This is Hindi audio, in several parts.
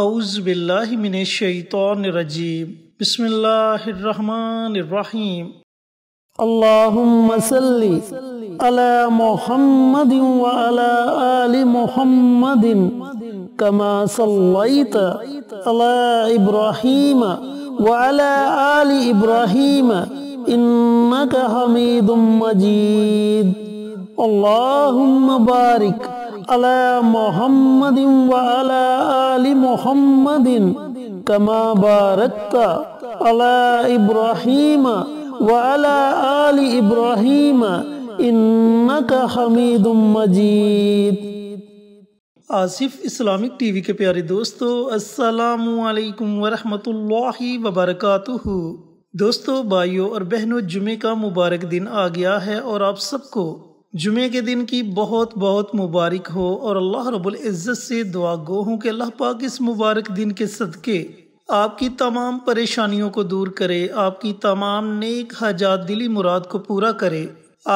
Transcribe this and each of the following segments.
अउज़बिल्लिमिनशैतरजीम बसमीम अल्लाहुम्मसल्ली अला मोहम्मद आलि मोहम्मद कमा सल्लैत अला इब्राहीम व अला आलि इब्राहीम इन्नका हमीदुम मजीद अल्लाहुम्म बारिक अला मोहम्मद अला आलि मोहम्मद कमा बारक अला इब्राहिम व अला आलि इब्राहिम इन्नक हमीदुम मजीद आसिफ इस्लामिक टीवी के प्यारे दोस्तों अस्सलाम वालेकुम वरहमतुल्लाहि वबरकातुहू दोस्तों भाइयों और बहनों जुमे का मुबारक दिन आ गया है और आप सबको जुमे के दिन की बहुत बहुत मुबारक हो और अल्लाह रब्बुल इज़्ज़त से दुआ गो हूँ कि अल्लाह पाक इस मुबारक दिन के सदक़े आपकी तमाम परेशानियों को दूर करे आपकी तमाम नेक हाजात दिली मुराद को पूरा करे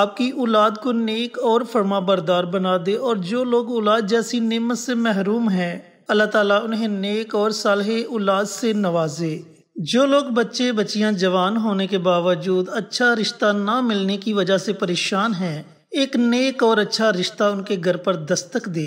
आपकी औलाद को नेक और फर्मा बरदार बना दे और जो लोग औलाद जैसी नेमत से महरूम हैं अल्लाह ताला उन्हें नेक और साल औलाद से नवाजे जो लोग बच्चे बच्चियां जवान होने के बावजूद अच्छा रिश्ता ना मिलने की वजह से परेशान हैं एक नेक और अच्छा रिश्ता उनके घर पर दस्तक दे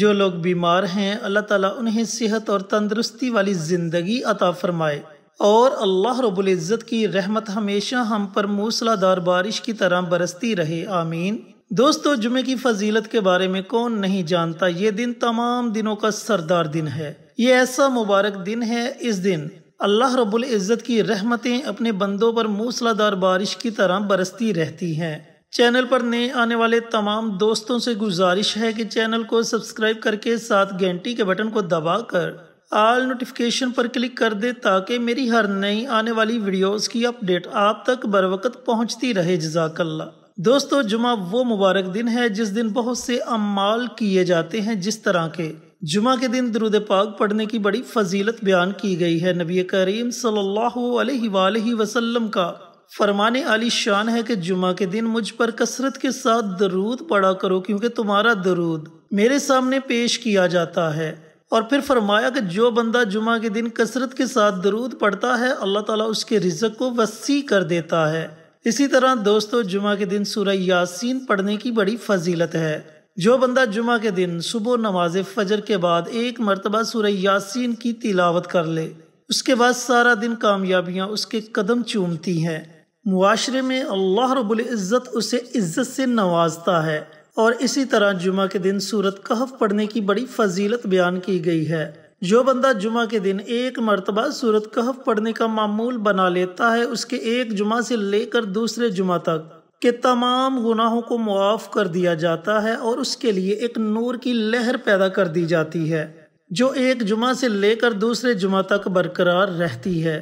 जो लोग बीमार हैं अल्लाह ताला उन्हें सेहत और तंदरुस्ती वाली ज़िंदगी अता फरमाए और अल्लाह रब्बुल इज़्ज़त की रहमत हमेशा हम पर मूसलाधार बारिश की तरह बरसती रहे आमीन दोस्तों जुमे की फजीलत के बारे में कौन नहीं जानता ये दिन तमाम दिनों का सरदार दिन है ये ऐसा मुबारक दिन है इस दिन अल्लाह रब्बुल इज़्ज़त की रहमतें अपने बंदों पर मूसलाधार बारिश की तरह बरसती रहती हैं चैनल पर नए आने वाले तमाम दोस्तों से गुजारिश है कि चैनल को सब्सक्राइब करके साथ घंटी के बटन को दबाकर आल नोटिफिकेशन पर क्लिक कर दे ताकि मेरी हर नई आने वाली वीडियोस की अपडेट आप तक बर वक्त पहुँचती रहे जजाकल्ला दोस्तों जुमा वो मुबारक दिन है जिस दिन बहुत से अमाल किए जाते हैं जिस तरह के जुमा के दिन दरुद पाक पढ़ने की बड़ी फजीलत बयान की गई है नबी करीम सल्लल्लाहु अलैहि वसल्लम का फरमाने आली शान है कि जुमा के दिन मुझ पर कसरत के साथ दरूद पड़ा करो क्योंकि तुम्हारा दरूद मेरे सामने पेश किया जाता है और फिर फरमाया कि जो बंदा जुमा के दिन कसरत के साथ दरूद पढ़ता है अल्लाह ताला उसके रिजक को वसी कर देता है इसी तरह दोस्तों जुमा के दिन सूरह यासीन पढ़ने की बड़ी फजीलत है जो बंदा जुमा के दिन सुबह नमाज फजर के बाद एक मरतबा सूरह यासीन की तिलावत कर ले उसके बाद सारा दिन कामयाबियाँ उसके कदम चूमती हैं मुआरे में अल्लाह रबुल्ज़त उसे इज़्ज़त से नवाजता है और इसी तरह जुमा के दिन सूरत कहफ पढ़ने की बड़ी फजीलत बयान की गई है जो बंदा जुमा के दिन एक मरतबा सूरत कहफ पढ़ने का मामूल बना लेता है उसके एक जुमा से लेकर दूसरे जुमा तक के तमाम गुनाहों को मुआफ़ कर दिया जाता है और उसके लिए एक नूर की लहर पैदा कर दी जाती है जो एक जुमा से लेकर दूसरे जुमा तक बरकरार रहती है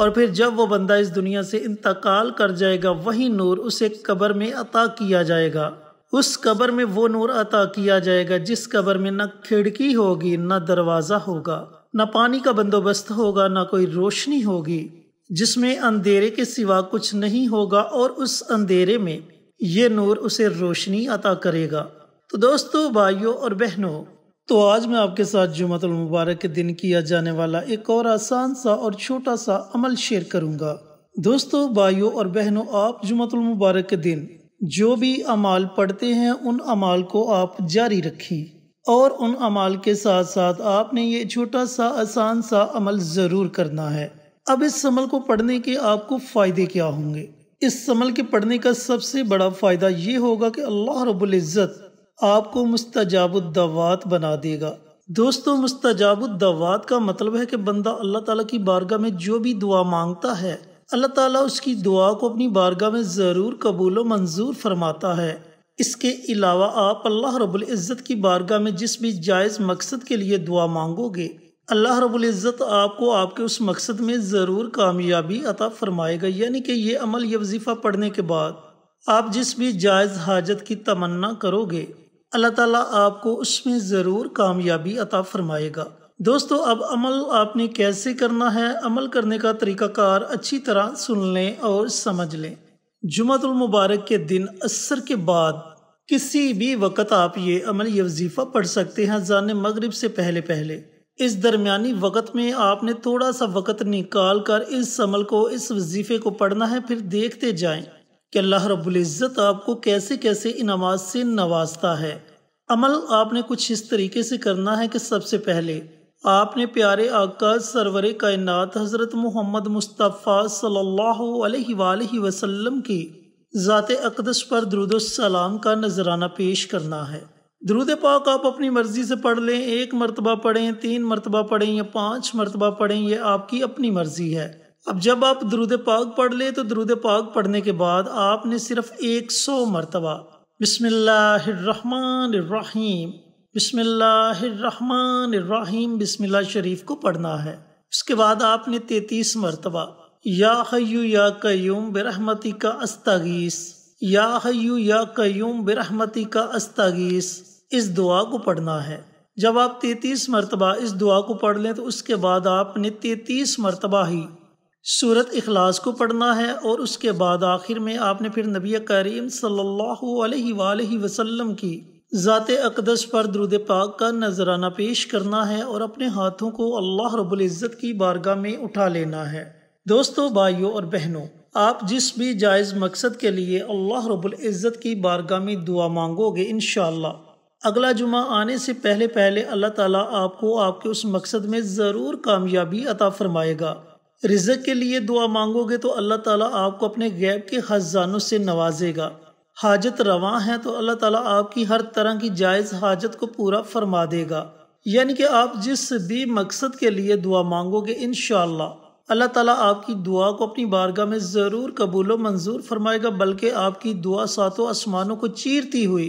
और फिर जब वो बंदा इस दुनिया से इंतकाल कर जाएगा वही नूर उसे कब्र में अता किया जाएगा उस कब्र में वो नूर अता किया जाएगा जिस कब्र में न खिड़की होगी न दरवाज़ा होगा न पानी का बंदोबस्त होगा न कोई रोशनी होगी जिसमें अंधेरे के सिवा कुछ नहीं होगा और उस अंधेरे में ये नूर उसे रोशनी अता करेगा तो दोस्तों भाइयों और बहनों तो आज मैं आपके साथ जुमतुल मुबारक के दिन किया जाने वाला एक और आसान सा और छोटा सा अमल शेयर करूंगा दोस्तों भाइयों और बहनों आप जुमतुल मुबारक के दिन जो भी अमाल पढ़ते हैं उन अमाल को आप जारी रखें और उन अमाल के साथ साथ आपने ये छोटा सा आसान सा अमल ज़रूर करना है अब इस अमल को पढ़ने के आपको फ़ायदे क्या होंगे इस अमल के पढ़ने का सबसे बड़ा फ़ायदा ये होगा कि अल्लाह रबुल्ज़त आपको मुस्तजाबुद्दवात बना देगा दोस्तों मुस्तजाबुद्दवात का मतलब है कि बंदा अल्लाह ताला की बारगाह में जो भी दुआ मांगता है अल्लाह ताला उसकी दुआ को अपनी बारगाह में ज़रूर कबूल मंजूर फरमाता है इसके अलावा आप अल्लाह रब्बुल इज़्ज़त की बारगाह में जिस भी जायज़ मकसद के लिए दुआ मांगोगे अल्लाह रब्बुल इज़्ज़त आपको आपके उस मकसद में ज़रूर कामयाबी अता फरमाएगा यानी कि ये अमल या वजीफ़ा पढ़ने के बाद आप जिस भी जायज़ हाजत की तमन्ना करोगे अल्लाह ताला आपको उसमें ज़रूर कामयाबी अता फरमाएगा दोस्तों अब अमल आपने कैसे करना है अमल करने का तरीक़ाकार अच्छी तरह सुन लें और समझ लें जुमतुलमबारक के दिन असर के बाद किसी भी वक़्त आप ये अमल ये वजीफ़ा पढ़ सकते हैं जान मगरब से पहले पहले इस दरमियानी वक़्त में आपने थोड़ा सा वक़्त निकाल कर इस अमल को इस वजीफ़े को पढ़ना है फिर देखते जाएं कि अल्लाह रब्ज़त आपको कैसे कैसे इनामात से नवाजता है अमल आपने कुछ इस तरीके से करना है कि सबसे पहले आपने प्यारे आका सरवर कायनात हज़रत मोहम्मद मुस्तफ़ा सल्लल्लाहु अलैहि वसल्लम की ज़ात अकदस पर दरुद सलाम का नजराना पेश करना है द्रुद पाक आप अपनी मर्ज़ी से पढ़ लें एक मरतबा पढ़ें तीन मरतबा पढ़ें या पाँच मरतबा पढ़ें यह आपकी अपनी मर्ज़ी है अब जब आप दरुद पाक पढ़ ले तो दरुद पाक पढ़ने के बाद आपने सिर्फ एक सौ मरतबा बसमिल्लाम बसमिल्लाम बिस्मिल्ला शरीफ को पढ़ना है उसके बाद आपने तैतीस मरतबा या हयू या कयूम बरहमती का अस्तागीस या हयू या कयूम बरहमती का अस्तागीस इस दुआ को पढ़ना है जब आप तैतीस मरतबा इस दुआ को पढ़ लें तो उसके बाद आपने तैतीस मरतबा ही सूरत अखलास को पढ़ना है और उसके बाद आखिर में आपने फिर नबी करीम सल्लल्लाहु की ज़ात अकदस पर द्रुद पाक का नजराना पेश करना है और अपने हाथों को अल्लाह रबुल्ज़त की बारगाह में उठा लेना है दोस्तों भाइयों और बहनों आप जिस भी जायज़ मकसद के लिए अल्लाह रबुल्ज़त की बारगाह में दुआ मांगोगे इन अगला जुमा आने से पहले पहले अल्लाह ताला आपको आपके उस मकसद में ज़रूर कामयाबी अता फरमाएगा रिजक के लिए दुआ मांगोगे तो अल्लाह ताला आपको अपने गैब के खजानों से नवाजेगा हाजत रवा है तो अल्लाह ताला आपकी हर तरह की जायज़ हाजत को पूरा फरमा देगा यानी कि आप जिस भी मकसद के लिए दुआ मांगोगे इन अल्लाह ताला आपकी दुआ को अपनी बारगाह में ज़रूर कबूलो मंजूर फरमाएगा बल्कि आपकी दुआ सातों आसमानों को चीरती हुई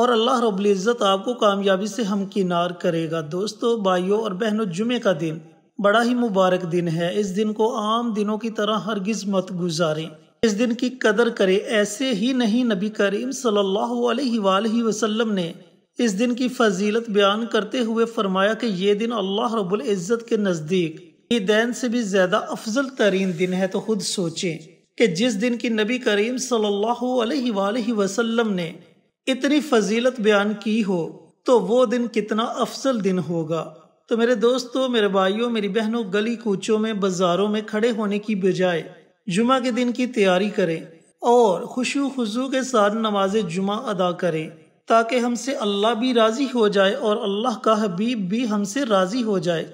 और अल्लाह रबुल्ज़त आपको कामयाबी से हमकिनार करेगा दोस्तों भाइयों और बहनों जुमे का दिन बड़ा ही मुबारक दिन है इस दिन को आम दिनों की तरह हरगिज मत गुजारें इस दिन की कदर करें ऐसे ही नहीं नबी करीम सल्लल्लाहु अलैहि वसल्लम ने इस दिन की फजीलत बयान करते हुए फरमाया कि ये दिन अल्लाह रब्बुल इज़्ज़त के नज़दीक ईदैन से भी ज़्यादा अफजल तरीन दिन है तो खुद सोचें कि जिस दिन की नबी करीम सल्लल्लाहु अलैहि वसल्लम ने इतनी फजीलत बयान की हो तो वो दिन कितना अफजल दिन होगा तो मेरे दोस्तों मेरे भाइयों मेरी बहनों गली कूचों में बाजारों में खड़े होने की बजाय जुमा के दिन की तैयारी करें और खुशू के साथ नमाज जुमा अदा करें ताकि हमसे अल्लाह भी राज़ी हो जाए और अल्लाह का हबीब भी हमसे राज़ी हो जाए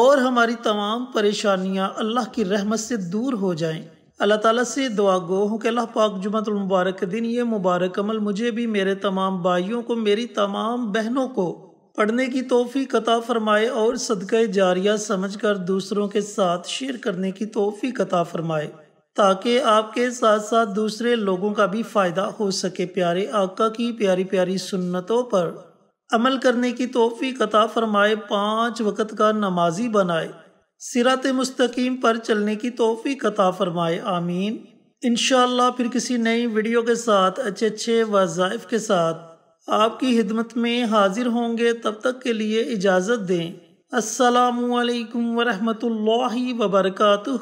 और हमारी तमाम परेशानियां अल्लाह की रहमत से दूर हो जाएं। अल्लाह ताला से दुआ गो हूँ कि अल्लाह पाक जुमतुलमबारक मुबारक दिन ये मुबारक अमल मुझे भी मेरे तमाम भाइयों को मेरी तमाम बहनों को पढ़ने की तोहफ़ी कता फ़रमाए और सदक़ जारिया समझ कर दूसरों के साथ शेयर करने की तोहफी कता फ़रमाए ताकि आपके साथ साथ दूसरे लोगों का भी फ़ायदा हो सके प्यारे आका की प्यारी प्यारी सुन्नतों पर अमल करने की तोहफी कता फ़रमाए पाँच वक़्त का नमाजी बनाए सिरात मुस्तकीम पर चलने की तोहफ़ी कता फ़रमाए आमीन इन फिर किसी नई वीडियो के साथ अच्छे अच्छे वज़ाइफ के साथ आपकी खिदमत में हाजिर होंगे तब तक के लिए इजाज़त दें असलकम वरहमल वबरकू